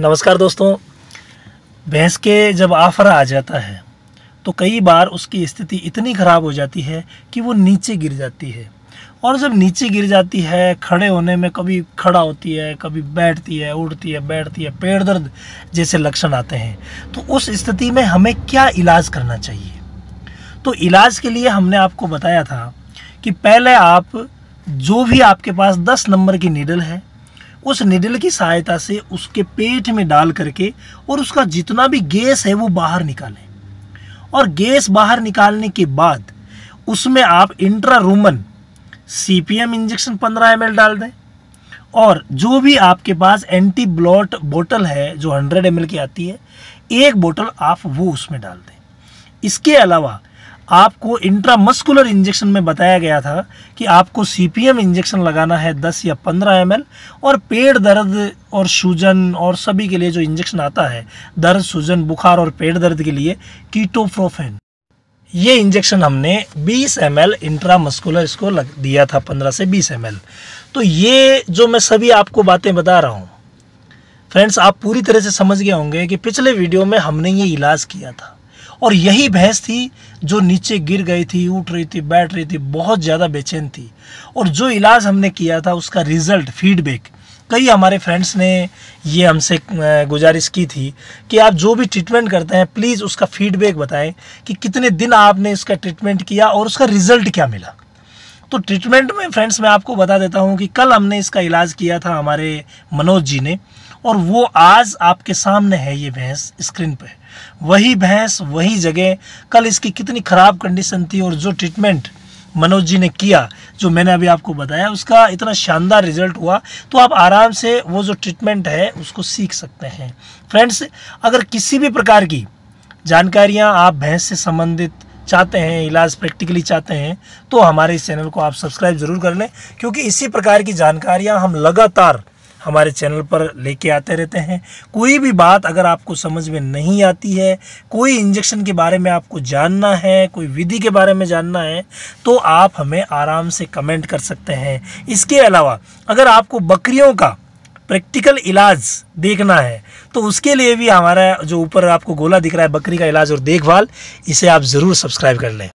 नमस्कार दोस्तों भैंस के जब आफरा आ जाता है तो कई बार उसकी स्थिति इतनी ख़राब हो जाती है कि वो नीचे गिर जाती है और जब नीचे गिर जाती है खड़े होने में कभी खड़ा होती है कभी बैठती है उड़ती है बैठती है पेड़ दर्द जैसे लक्षण आते हैं तो उस स्थिति में हमें क्या इलाज करना चाहिए तो इलाज के लिए हमने आपको बताया था कि पहले आप जो भी आपके पास दस नंबर की नीडल है उस निडल की सहायता से उसके पेट में डाल करके और उसका जितना भी गैस है वो बाहर निकालें और गैस बाहर निकालने के बाद उसमें आप intra rumen C injection 15 M डाल दें और जो भी आपके पास एंटी ब्लॉट बोतल है जो 100 एम की आती है एक बोतल आप वो उसमें डाल दें इसके अलावा आपको इंट्रामस्कुलर इंजेक्शन में बताया गया था कि आपको सीपीएम इंजेक्शन लगाना है 10 या 15 एम और पेट दर्द और सूजन और सभी के लिए जो इंजेक्शन आता है दर्द सूजन बुखार और पेट दर्द के लिए कीटोप्रोफेन ये इंजेक्शन हमने 20 एम एल इंट्रामस्कुलर इसको लग दिया था 15 से 20 एम तो ये जो मैं सभी आपको बातें बता रहा हूँ फ्रेंड्स आप पूरी तरह से समझ गए होंगे कि पिछले वीडियो में हमने ये इलाज किया था और यही भैंस थी जो नीचे गिर गई थी उठ रही थी बैठ रही थी बहुत ज़्यादा बेचैन थी और जो इलाज हमने किया था उसका रिज़ल्ट फीडबैक कई हमारे फ्रेंड्स ने ये हमसे गुजारिश की थी कि आप जो भी ट्रीटमेंट करते हैं प्लीज़ उसका फीडबैक बताएं कि कितने दिन आपने इसका ट्रीटमेंट किया और उसका रिज़ल्ट क्या मिला तो ट्रीटमेंट में फ्रेंड्स मैं आपको बता देता हूँ कि कल हमने इसका इलाज किया था हमारे मनोज जी ने और वो आज आपके सामने है ये भैंस स्क्रीन पे वही भैंस वही जगह कल इसकी कितनी ख़राब कंडीशन थी और जो ट्रीटमेंट मनोज जी ने किया जो मैंने अभी आपको बताया उसका इतना शानदार रिजल्ट हुआ तो आप आराम से वो जो ट्रीटमेंट है उसको सीख सकते हैं फ्रेंड्स अगर किसी भी प्रकार की जानकारियाँ आप भैंस से संबंधित चाहते हैं इलाज प्रैक्टिकली चाहते हैं तो हमारे इस चैनल को आप सब्सक्राइब जरूर कर लें क्योंकि इसी प्रकार की जानकारियाँ हम लगातार हमारे चैनल पर लेके आते रहते हैं कोई भी बात अगर आपको समझ में नहीं आती है कोई इंजेक्शन के बारे में आपको जानना है कोई विधि के बारे में जानना है तो आप हमें आराम से कमेंट कर सकते हैं इसके अलावा अगर आपको बकरियों का प्रैक्टिकल इलाज देखना है तो उसके लिए भी हमारा जो ऊपर आपको गोला दिख रहा है बकरी का इलाज और देखभाल इसे आप ज़रूर सब्सक्राइब कर लें